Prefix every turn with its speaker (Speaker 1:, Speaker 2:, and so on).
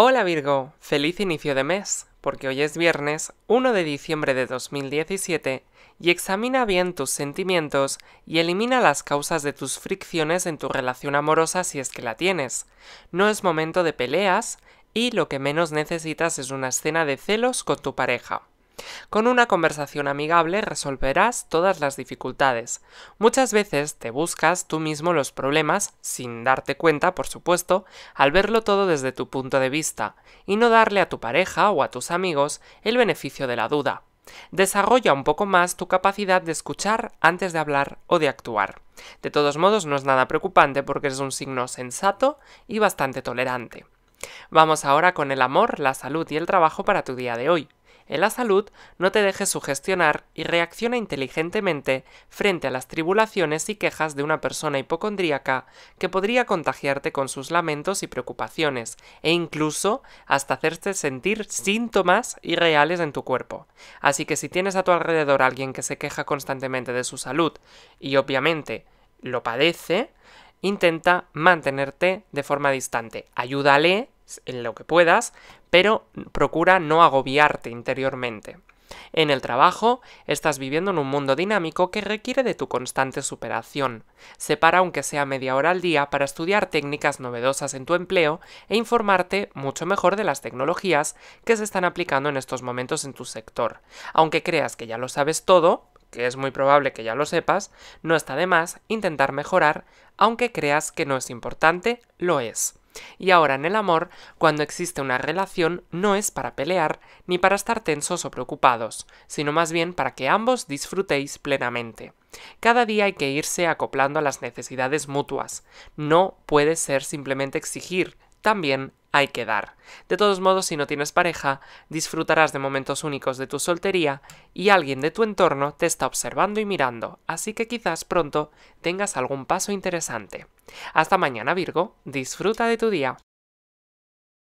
Speaker 1: Hola Virgo, feliz inicio de mes, porque hoy es viernes 1 de diciembre de 2017 y examina bien tus sentimientos y elimina las causas de tus fricciones en tu relación amorosa si es que la tienes. No es momento de peleas y lo que menos necesitas es una escena de celos con tu pareja. Con una conversación amigable resolverás todas las dificultades. Muchas veces te buscas tú mismo los problemas, sin darte cuenta, por supuesto, al verlo todo desde tu punto de vista, y no darle a tu pareja o a tus amigos el beneficio de la duda. Desarrolla un poco más tu capacidad de escuchar antes de hablar o de actuar. De todos modos, no es nada preocupante porque es un signo sensato y bastante tolerante. Vamos ahora con el amor, la salud y el trabajo para tu día de hoy. En la salud, no te dejes sugestionar y reacciona inteligentemente frente a las tribulaciones y quejas de una persona hipocondríaca que podría contagiarte con sus lamentos y preocupaciones, e incluso hasta hacerte sentir síntomas irreales en tu cuerpo. Así que si tienes a tu alrededor a alguien que se queja constantemente de su salud y obviamente lo padece, intenta mantenerte de forma distante. Ayúdale en lo que puedas, pero procura no agobiarte interiormente. En el trabajo, estás viviendo en un mundo dinámico que requiere de tu constante superación. Separa aunque sea media hora al día para estudiar técnicas novedosas en tu empleo e informarte mucho mejor de las tecnologías que se están aplicando en estos momentos en tu sector. Aunque creas que ya lo sabes todo, que es muy probable que ya lo sepas, no está de más intentar mejorar, aunque creas que no es importante, lo es. Y ahora en el amor, cuando existe una relación, no es para pelear ni para estar tensos o preocupados, sino más bien para que ambos disfrutéis plenamente. Cada día hay que irse acoplando a las necesidades mutuas. No puede ser simplemente exigir, también hay que dar. De todos modos, si no tienes pareja, disfrutarás de momentos únicos de tu soltería y alguien de tu entorno te está observando y mirando, así que quizás pronto tengas algún paso interesante. Hasta mañana Virgo, disfruta de tu día.